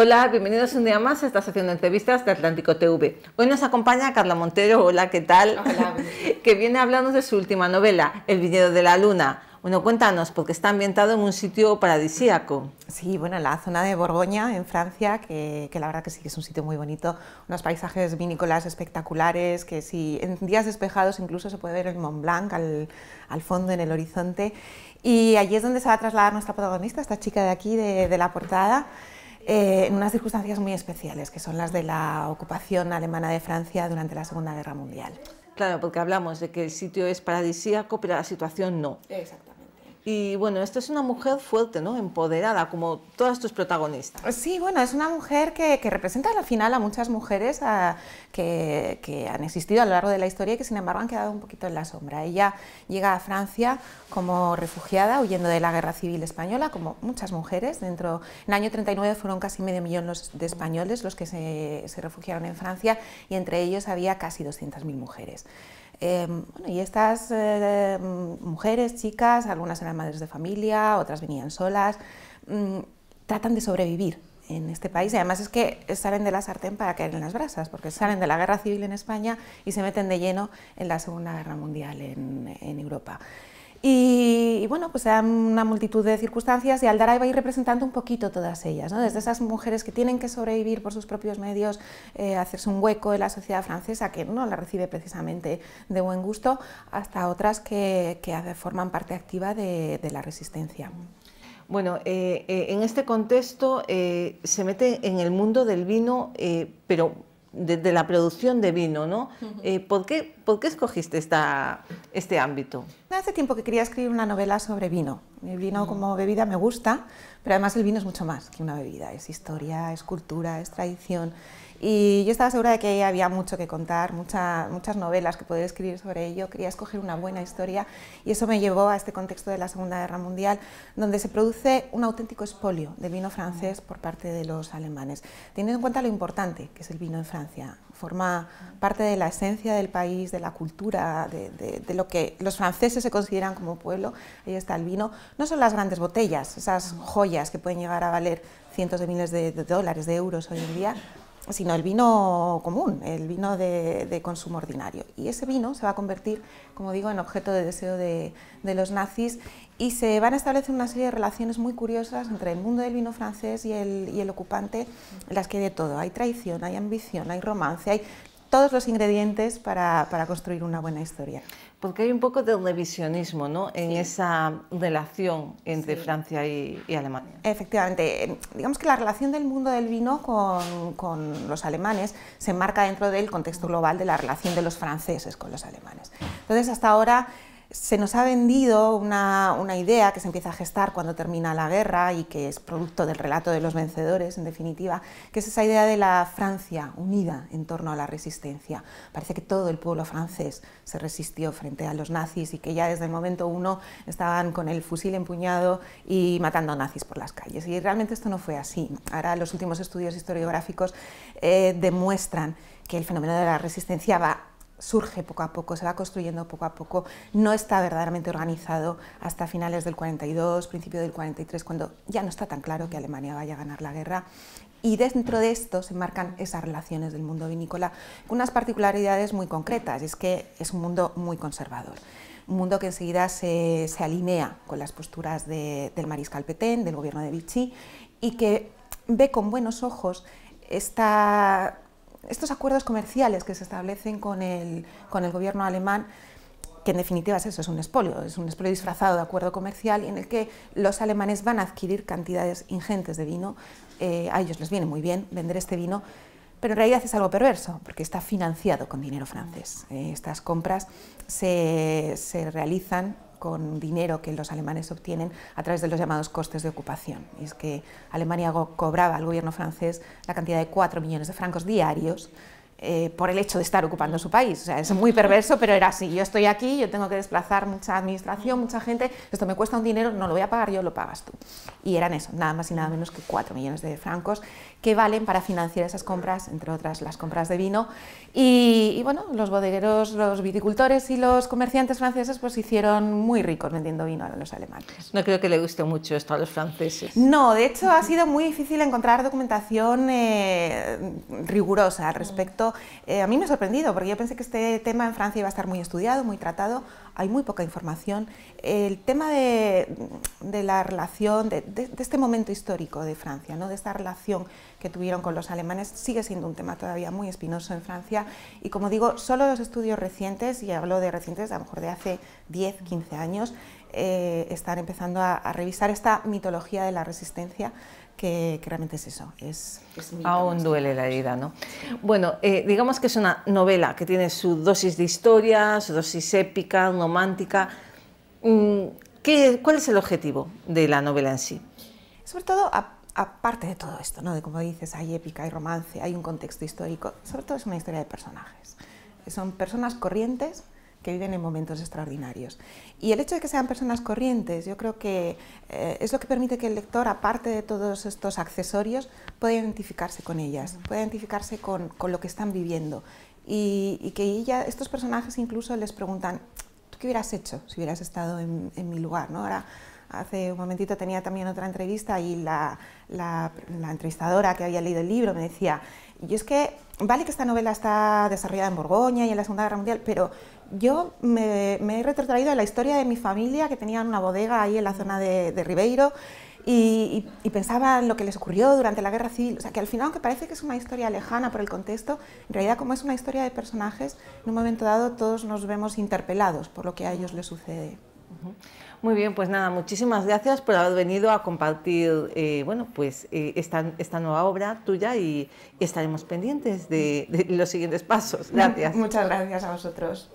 Hola, bienvenidos un día más a esta sección de entrevistas de Atlántico TV. Hoy nos acompaña Carla Montero, hola, ¿qué tal? Hola. que viene a hablarnos de su última novela, El viñedo de la luna. Bueno, cuéntanos, porque está ambientado en un sitio paradisíaco. Sí, bueno, la zona de Borgoña, en Francia, que, la verdad que sí que es un sitio muy bonito, unos paisajes vinícolas espectaculares, que si en días despejados incluso se puede ver el Mont Blanc al, fondo, en el horizonte. Y allí es donde se va a trasladar nuestra protagonista, esta chica de aquí, de la portada. Eh, en unas circunstancias muy especiales, que son las de la ocupación alemana de Francia durante la Segunda Guerra Mundial. Claro, porque hablamos de que el sitio es paradisíaco, pero la situación no. Exacto. Y bueno, esta es una mujer fuerte, ¿no? Empoderada, como todas tus protagonistas. Sí, bueno, es una mujer que, representa al final a muchas mujeres que, han existido a lo largo de la historia y que sin embargo han quedado un poquito en la sombra. Ella llega a Francia como refugiada, huyendo de la guerra civil española, como muchas mujeres. Dentro, en el año 39 fueron casi medio millón de españoles los que se refugiaron en Francia y entre ellos había casi 200.000 mujeres. Em, y estas eh, mujeres, chicas, algunas eran madres de familia, otras venían solas, mm, tratan de sobrevivir en este país. Y además es que salen de la sartén para caer en las brasas, porque salen de la guerra civil en España y se meten de lleno en la Segunda Guerra Mundial en Europa. Y, bueno, pues se una multitud de circunstancias y Aldaray va a ir representando un poquito todas ellas, ¿no? desde esas mujeres que tienen que sobrevivir por sus propios medios, eh, hacerse un hueco en la sociedad francesa, que no la recibe precisamente de buen gusto, hasta otras que, que forman parte activa de, la resistencia. Bueno, eh, eh, en este contexto se mete en el mundo del vino, pero de, la producción de vino, ¿no? ¿por, qué, ¿Por qué escogiste esta, este ámbito? hace tiempo que quería escribir una novela sobre vino. El vino mm. como bebida me gusta, pero además el vino es mucho más que una bebida. Es historia, es cultura, es tradición. Y yo estaba segura de que había mucho que contar, muchas muchas novelas que poder escribir sobre ello. Quería escoger una buena historia y eso me llevó a este contexto de la Segunda Guerra Mundial, donde se produce un auténtico espolio de vino francés por parte de los alemanes, teniendo en cuenta lo importante que es el vino en Francia. Forma parte de la esencia del país, de la cultura, de, lo que los franceses se consideran como pueblo. Ahí está el vino. No son las grandes botellas, esas joyas que pueden llegar a valer cientos de miles de, dólares, de euros hoy en día, sino el vino común, el vino de, consumo ordinario. Y ese vino se va a convertir, como digo, en objeto de deseo de, los nazis y se van a establecer una serie de relaciones muy curiosas entre el mundo del vino francés y el, y el ocupante, en las que hay de todo. Hay traición, hay ambición, hay romance, hay todos los ingredientes para, para, construir una buena historia. Porque hay un poco de revisionismo ¿no? en esa relación entre Francia y, Alemania. Efectivamente, em, digamos que la relación del mundo del vino con, con, los alemanes se enmarca dentro del contexto global de la relación de los franceses con los alemanes. Entonces, hasta ahora se nos ha vendido una, idea que se empieza a gestar cuando termina la guerra y que es producto del relato de los vencedores, en definitiva, que es esa idea de la Francia unida en torno a la resistencia. Parece que todo el pueblo francés se resistió frente a los nazis y que ya desde el momento uno estaban con el fusil empuñado y matando a nazis por las calles. Y realmente esto no fue así. Ahora los últimos estudios historiográficos eh, demuestran que el fenómeno de la resistencia va surge poco a poco, se va construyendo poco a poco, no está verdaderamente organizado hasta finales del 42, principio del 43, cuando ya no está tan claro que Alemania vaya a ganar la guerra. Y dentro de esto se marcan esas relaciones del mundo vinícola unas particularidades muy concretas, es que es un mundo muy conservador, un mundo que enseguida se, se alinea con las posturas del mariscal Petén, del gobierno de Vichy, y que ve con buenos ojos esta estos acuerdos comerciales que se establecen con el, con el gobierno alemán, que en definitiva es eso, es un espolio, es un espolio disfrazado de acuerdo comercial en el que los alemanes van a adquirir cantidades ingentes de vino, eh, a ellos les viene muy bien vender este vino, pero en realidad es algo perverso, porque está financiado con dinero francés. Eh, estas compras se, se realizan con dinero que los alemanes obtienen a través de los llamados costes de ocupación. Y es que Alemania cobraba al gobierno francés la cantidad de 4 millones de francos diarios eh, por el hecho de estar ocupando su país. O sea, es muy perverso, pero era así. Yo estoy aquí, yo tengo que desplazar mucha administración, mucha gente, esto me cuesta un dinero, no lo voy a pagar yo, lo pagas tú. Y eran eso, nada más y nada menos que 4 millones de francos que valen para financiar esas compras, entre otras las compras de vino. Y, bueno, los bodegueros, los viticultores y los comerciantes franceses pues hicieron muy ricos vendiendo vino a los alemanes. No creo que le guste mucho esto a los franceses. No, de hecho ha sido muy difícil encontrar documentación eh, rigurosa al respecto eh, a mí me ha sorprendido, porque yo pensé que este tema en Francia iba a estar muy estudiado, muy tratado hay muy poca información. El tema de, la relación, de, este momento histórico de Francia, ¿no? de esta relación que tuvieron con los alemanes, sigue siendo un tema todavía muy espinoso en Francia. Y como digo, solo los estudios recientes, y hablo de recientes, a lo mejor de hace 10, 15 años, eh, están empezando a, revisar esta mitología de la resistencia que, realmente es eso. Es, Aún duele la herida, ¿no? Bueno, eh, digamos que es una novela que tiene su dosis de historia, su dosis épica, romántica. Mm, ¿Cuál es el objetivo de la novela en sí? Sobre todo, aparte de todo esto, ¿no? de como dices, hay épica, hay romance, hay un contexto histórico, sobre todo es una historia de personajes. Son personas corrientes que viven en momentos extraordinarios. Y el hecho de que sean personas corrientes, yo creo que eh, es lo que permite que el lector, aparte de todos estos accesorios, pueda identificarse con ellas, pueda identificarse con, lo que están viviendo. Y, que estos personajes incluso les preguntan, ¿qué hubieras hecho si hubieras estado en, mi lugar? ¿no? Ahora, hace un momentito tenía también otra entrevista y la, entrevistadora que había leído el libro me decía, y es que vale que esta novela está desarrollada en Borgoña y en la Segunda Guerra Mundial, pero yo me, he retrotraído a la historia de mi familia que tenía una bodega ahí en la zona de, de Ribeiro y, y, pensaba en lo que les ocurrió durante la guerra civil. O sea, que al final, aunque parece que es una historia lejana por el contexto, en realidad como es una historia de personajes, en un momento dado todos nos vemos interpelados por lo que a ellos les sucede. Muy bien, pues nada, muchísimas gracias por haber venido a compartir eh, bueno, pues, eh, esta, esta, nueva obra tuya y, estaremos pendientes de, de, los siguientes pasos. Gracias. Muchas gracias a vosotros.